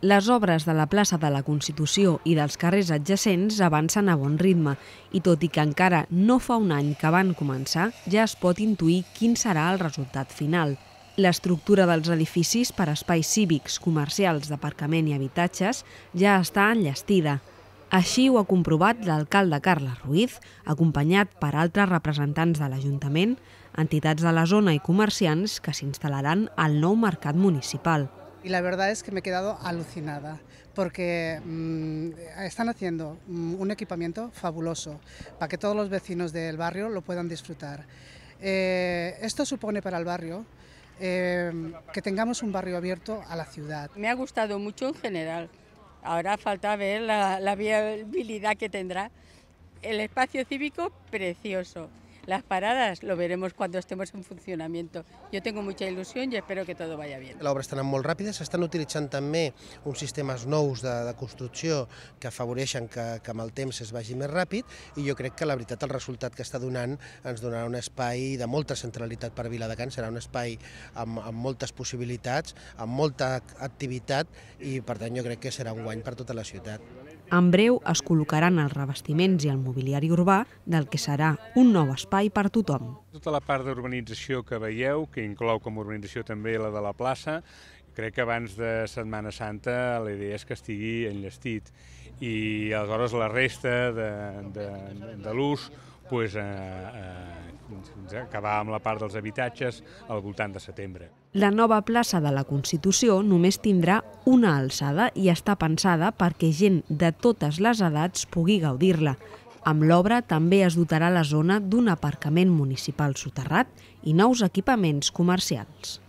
Les obres de la plaça de la Constitució i dels carrers adjacents avancen a bon ritme i tot i que encara no fa un any que van començar, ja es pot intuir quin serà el resultat final. L'estructura dels edificis per espais cívics, comercials, d'aparcament i habitatges ja està enllestida. Així ho ha comprovat l'alcalde Carles Ruiz, acompanyat per altres representants de l'Ajuntament, entitats de la zona i comerciants que s'instal·laran al nou mercat municipal. y la verdad es que me he quedado alucinada porque mm, están haciendo mm, un equipamiento fabuloso para que todos los vecinos del barrio lo puedan disfrutar. Eh, esto supone para el barrio eh, que tengamos un barrio abierto a la ciudad. Me ha gustado mucho en general. Ahora falta ver la viabilidad que tendrá. El espacio cívico, precioso. las paradas lo veremos cuando estemos en funcionamiento. Jo tengo mucha ilusión i espero que todo vaya bien. L'obra està anant molt ràpida, s'estan utilitzant també uns sistemes nous de, de construcció que afavoreixen que, que amb el temps es vagi més ràpid i jo crec que la veritat el resultat que està donant ens donarà un espai de molta centralitat per Viladecans, serà un espai amb, amb moltes possibilitats, amb molta activitat i per tant jo crec que serà un guany per tota la ciutat. En breu es col·locaran els revestiments i el mobiliari urbà del que serà un nou espai per tothom. Tota la part d'urbanització que veieu, que inclou com a urbanització també la de la plaça, Crec que abans de Setmana Santa la idea és que estigui enllestit i aleshores la resta de, de, de l'ús pues, eh, eh, acabar amb la part dels habitatges al voltant de setembre. La nova plaça de la Constitució només tindrà una alçada i està pensada perquè gent de totes les edats pugui gaudir-la. Amb l'obra també es dotarà la zona d'un aparcament municipal soterrat i nous equipaments comercials.